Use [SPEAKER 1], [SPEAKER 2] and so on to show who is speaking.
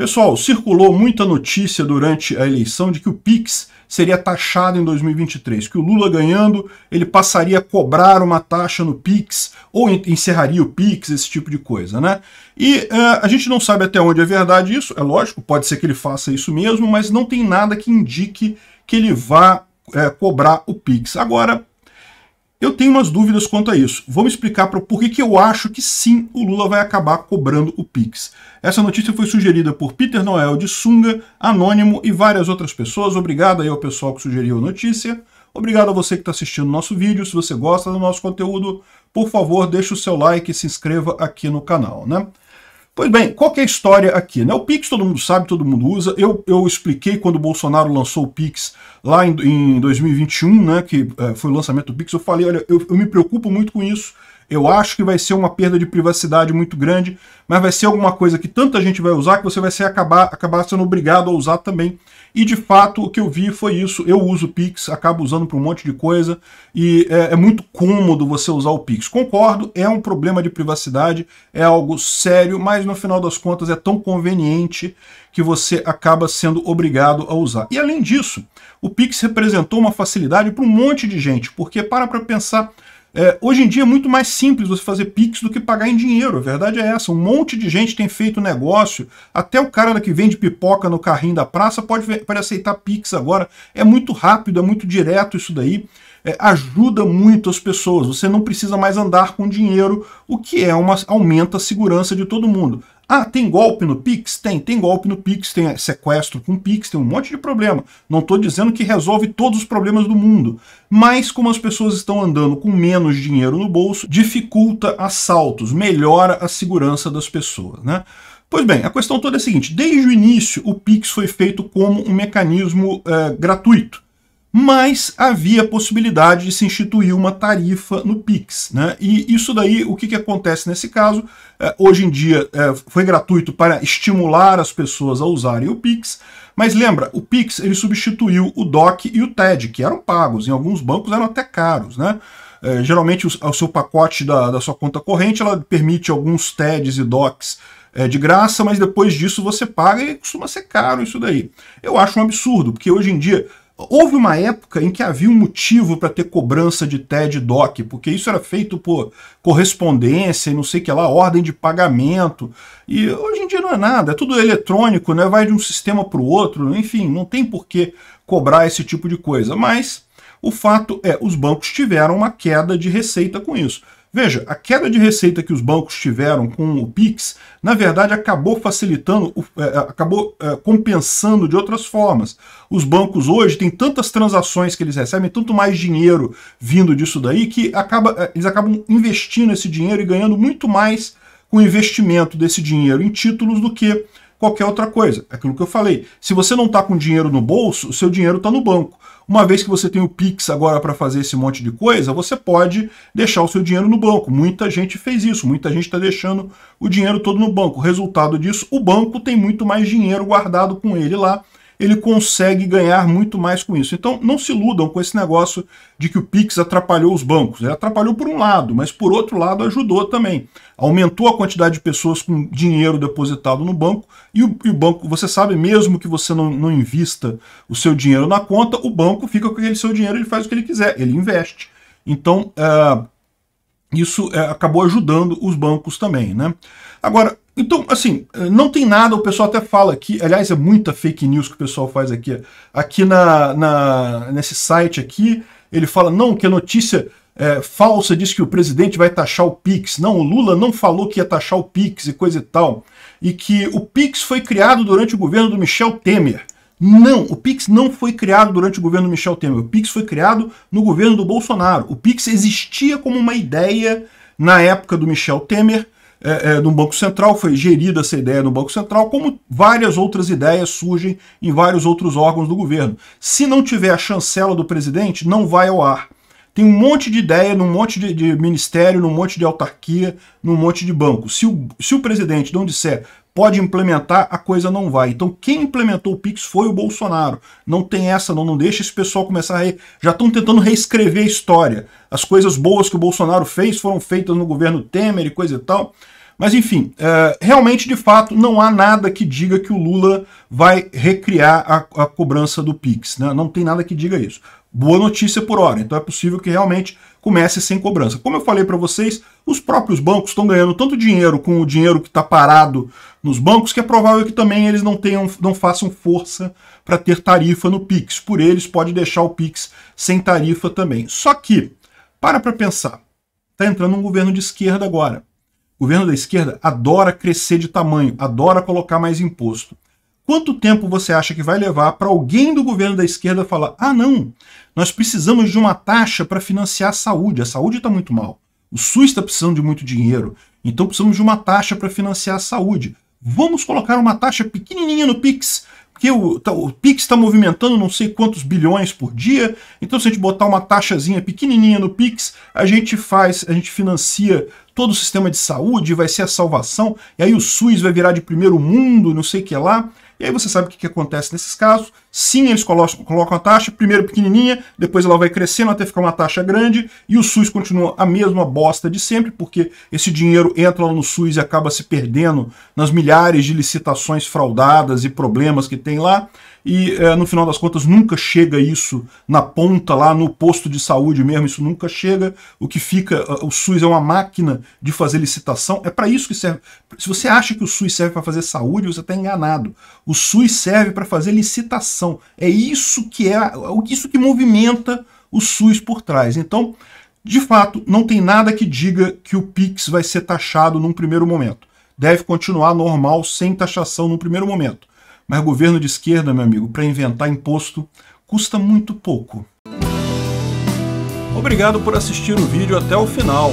[SPEAKER 1] Pessoal, circulou muita notícia durante a eleição de que o Pix seria taxado em 2023, que o Lula ganhando, ele passaria a cobrar uma taxa no Pix, ou encerraria o Pix, esse tipo de coisa, né? E uh, a gente não sabe até onde é verdade isso, é lógico, pode ser que ele faça isso mesmo, mas não tem nada que indique que ele vá é, cobrar o Pix. Agora, eu tenho umas dúvidas quanto a isso. Vou me explicar para por que, que eu acho que sim o Lula vai acabar cobrando o Pix. Essa notícia foi sugerida por Peter Noel de Sunga, Anônimo e várias outras pessoas. Obrigado aí ao pessoal que sugeriu a notícia. Obrigado a você que está assistindo o nosso vídeo. Se você gosta do nosso conteúdo, por favor, deixe o seu like e se inscreva aqui no canal. Né? Pois bem, qual é a história aqui? Né? O Pix todo mundo sabe, todo mundo usa. Eu, eu expliquei quando o Bolsonaro lançou o Pix lá em, em 2021, né, que é, foi o lançamento do Pix, eu falei, olha, eu, eu me preocupo muito com isso, eu acho que vai ser uma perda de privacidade muito grande, mas vai ser alguma coisa que tanta gente vai usar que você vai ser, acabar, acabar sendo obrigado a usar também. E de fato, o que eu vi foi isso. Eu uso o Pix, acabo usando para um monte de coisa e é, é muito cômodo você usar o Pix. Concordo, é um problema de privacidade, é algo sério, mas no final das contas é tão conveniente que você acaba sendo obrigado a usar. E além disso, o Pix representou uma facilidade para um monte de gente, porque para para pensar, é, hoje em dia é muito mais simples você fazer Pix do que pagar em dinheiro, a verdade é essa. Um monte de gente tem feito negócio, até o cara que vende pipoca no carrinho da praça pode, pode aceitar Pix agora. É muito rápido, é muito direto isso daí. É, ajuda muito as pessoas. Você não precisa mais andar com dinheiro, o que é uma aumenta a segurança de todo mundo. Ah, tem golpe no Pix? Tem, tem golpe no Pix, tem sequestro com Pix, tem um monte de problema. Não estou dizendo que resolve todos os problemas do mundo. Mas como as pessoas estão andando com menos dinheiro no bolso, dificulta assaltos, melhora a segurança das pessoas, né? Pois bem, a questão toda é a seguinte, desde o início o Pix foi feito como um mecanismo é, gratuito mas havia possibilidade de se instituir uma tarifa no Pix. Né? E isso daí, o que, que acontece nesse caso? É, hoje em dia é, foi gratuito para estimular as pessoas a usarem o Pix, mas lembra, o Pix ele substituiu o DOC e o TED, que eram pagos, em alguns bancos eram até caros. Né? É, geralmente o, o, seu pacote da, da sua conta corrente ela permite alguns TEDs e DOCs é, de graça, mas depois disso você paga e costuma ser caro isso daí. Eu acho um absurdo, porque hoje em dia Houve uma época em que havia um motivo para ter cobrança de TED DOC, porque isso era feito por correspondência e não sei o que lá, ordem de pagamento. E hoje em dia não é nada, é tudo eletrônico, né? vai de um sistema para o outro, enfim, não tem por que cobrar esse tipo de coisa. Mas o fato é, os bancos tiveram uma queda de receita com isso. Veja, a queda de receita que os bancos tiveram com o Pix, na verdade, acabou facilitando, é, é, acabou é, compensando de outras formas. Os bancos hoje têm tantas transações que eles recebem, tanto mais dinheiro vindo disso daí, que acaba, eles acabam investindo esse dinheiro e ganhando muito mais com o investimento desse dinheiro em títulos do que qualquer outra coisa. É aquilo que eu falei. Se você não está com dinheiro no bolso, o seu dinheiro está no banco. Uma vez que você tem o Pix agora para fazer esse monte de coisa, você pode deixar o seu dinheiro no banco. Muita gente fez isso, muita gente está deixando o dinheiro todo no banco. Resultado disso, o banco tem muito mais dinheiro guardado com ele lá ele consegue ganhar muito mais com isso. Então não se iludam com esse negócio de que o Pix atrapalhou os bancos. Ele atrapalhou por um lado, mas por outro lado ajudou também. Aumentou a quantidade de pessoas com dinheiro depositado no banco e o, e o banco, você sabe, mesmo que você não, não invista o seu dinheiro na conta, o banco fica com aquele seu dinheiro, ele faz o que ele quiser, ele investe. Então, eh, isso eh, acabou ajudando os bancos também. Né? Agora, então, assim, eh, não tem nada, o pessoal até fala aqui, aliás, é muita fake news que o pessoal faz aqui. Aqui na, na nesse site aqui, ele fala, não, que a notícia é, falsa diz que o presidente vai taxar o Pix. Não, o Lula não falou que ia taxar o Pix e coisa e tal. E que o Pix foi criado durante o governo do Michel Temer. Não, o Pix não foi criado durante o governo do Michel Temer. O Pix foi criado no governo do Bolsonaro. O Pix existia como uma ideia na época do Michel Temer, é, é, no Banco Central, foi gerida essa ideia no Banco Central, como várias outras ideias surgem em vários outros órgãos do governo. Se não tiver a chancela do presidente, não vai ao ar tem um monte de ideia num monte de, de, ministério, num monte de autarquia, num monte de banco. Se o, se o presidente não disser pode implementar, a coisa não vai. Então quem implementou o Pix foi o Bolsonaro. Não tem essa, não, não deixa esse pessoal começar a... Re... Já estão tentando reescrever a história. As coisas boas que o Bolsonaro fez foram feitas no governo Temer e coisa e tal. Mas enfim, eh, realmente, de fato, não há nada que diga que o Lula vai recriar a, cobrança do Pix. Né? Não tem nada que diga isso boa notícia por hora. Então é possível que realmente comece sem cobrança. Como eu falei para vocês, os próprios bancos estão ganhando tanto dinheiro com o dinheiro que está parado nos bancos que é provável que também eles não tenham, não façam força para ter tarifa no Pix. Por eles pode deixar o Pix sem tarifa também. Só que para para pensar, está entrando um governo de esquerda agora. O governo da esquerda adora crescer de tamanho, adora colocar mais imposto. Quanto tempo você acha que vai levar para alguém do governo da esquerda falar: ah, não, nós precisamos de uma taxa para financiar a saúde, a saúde está muito mal, o SUS está precisando de muito dinheiro, então precisamos de uma taxa para financiar a saúde. Vamos colocar uma taxa pequenininha no Pix, porque o, tá, o Pix está movimentando não sei quantos bilhões por dia, então se a gente botar uma taxazinha pequenininha no Pix, a gente faz, a gente financia todo o sistema de saúde, vai ser a salvação, e aí o SUS vai virar de primeiro mundo, não sei o que lá. E aí você sabe o que, que acontece nesses casos. Sim, eles colocam, a taxa, primeiro pequenininha, depois ela vai crescendo até ficar uma taxa grande, e o SUS continua a mesma bosta de sempre, porque esse dinheiro entra no SUS e acaba se perdendo nas milhares de licitações fraudadas e problemas que tem lá, e é, no final das contas nunca chega isso na ponta, lá no posto de saúde mesmo, isso nunca chega, o que fica, eh, o SUS é uma máquina de fazer licitação, é para isso que serve. Se você acha que o SUS serve para fazer saúde, você está enganado. O SUS serve para fazer licitação é isso que é, é isso que movimenta o SUS por trás. Então, de fato, não tem nada que diga que o Pix vai ser taxado num primeiro momento. Deve continuar normal, sem taxação num primeiro momento. Mas governo de esquerda, meu amigo, para inventar imposto, custa muito pouco. Obrigado por assistir o vídeo até o final.